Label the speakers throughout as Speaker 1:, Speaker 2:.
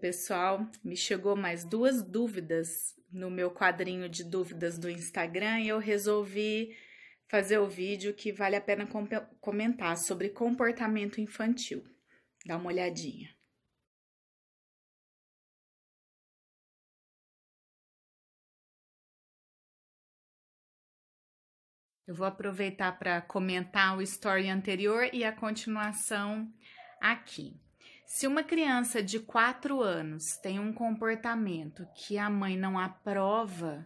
Speaker 1: Pessoal, me chegou mais duas dúvidas no meu quadrinho de dúvidas do Instagram e eu resolvi fazer o vídeo que vale a pena comentar
Speaker 2: sobre comportamento infantil. Dá uma olhadinha. Eu vou aproveitar para comentar o story
Speaker 1: anterior e a continuação aqui. Se uma criança de 4 anos tem um comportamento que a mãe não aprova,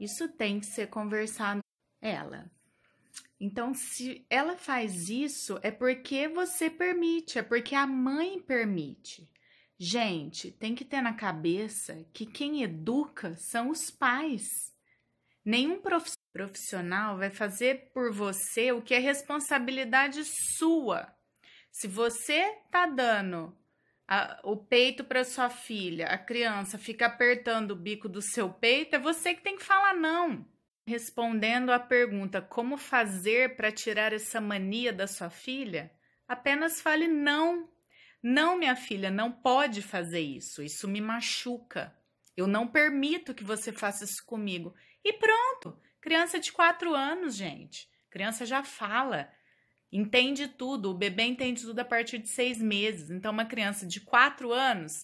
Speaker 1: isso tem que ser conversado com ela. Então, se ela faz isso, é porque você permite, é porque a mãe permite. Gente, tem que ter na cabeça que quem educa são os pais. Nenhum profissional vai fazer por você o que é responsabilidade sua. Se você tá dando a, o peito para sua filha, a criança fica apertando o bico do seu peito, é você que tem que falar não. Respondendo à pergunta como fazer para tirar essa mania da sua filha, apenas fale não. Não, minha filha, não pode fazer isso. Isso me machuca. Eu não permito que você faça isso comigo. E pronto. Criança de quatro anos, gente. Criança já fala, Entende tudo, o bebê entende tudo a partir de seis meses. Então, uma criança de quatro anos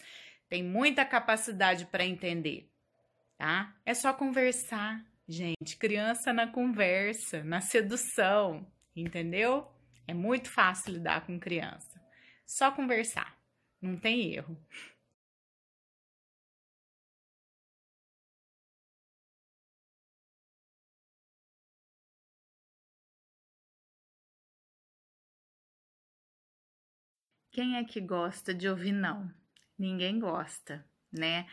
Speaker 1: tem muita capacidade para entender, tá? É só conversar, gente. Criança na conversa, na sedução, entendeu? É
Speaker 2: muito fácil lidar com criança. Só conversar, não tem erro. Quem é que gosta de ouvir não? Ninguém
Speaker 1: gosta, né?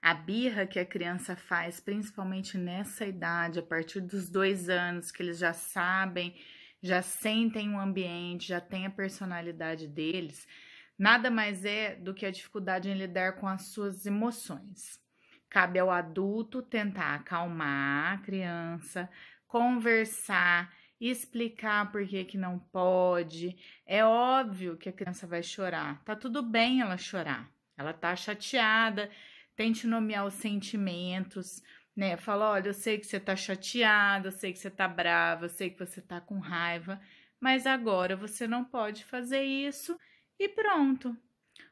Speaker 1: A birra que a criança faz, principalmente nessa idade, a partir dos dois anos, que eles já sabem, já sentem o um ambiente, já têm a personalidade deles, nada mais é do que a dificuldade em lidar com as suas emoções. Cabe ao adulto tentar acalmar a criança, conversar explicar por que, que não pode. É óbvio que a criança vai chorar. Tá tudo bem ela chorar. Ela tá chateada. Tente nomear os sentimentos, né? Fala: olha, eu sei que você tá chateada, eu sei que você tá brava, eu sei que você tá com raiva, mas agora você não pode fazer isso e pronto.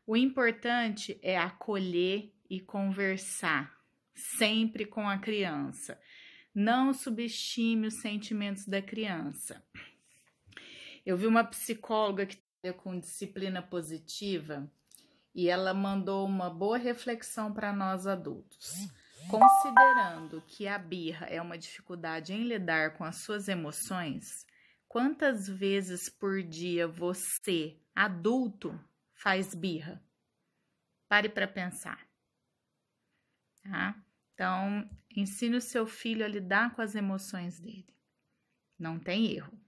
Speaker 1: O importante é acolher e conversar sempre com a criança. Não subestime os sentimentos da criança. Eu vi uma psicóloga que trabalha com disciplina positiva e ela mandou uma boa reflexão para nós adultos. Considerando que a birra é uma dificuldade em lidar com as suas emoções, quantas vezes por dia você, adulto, faz birra? Pare para pensar. Tá? Então, Ensine o seu filho a lidar
Speaker 2: com as emoções dele. Não tem erro.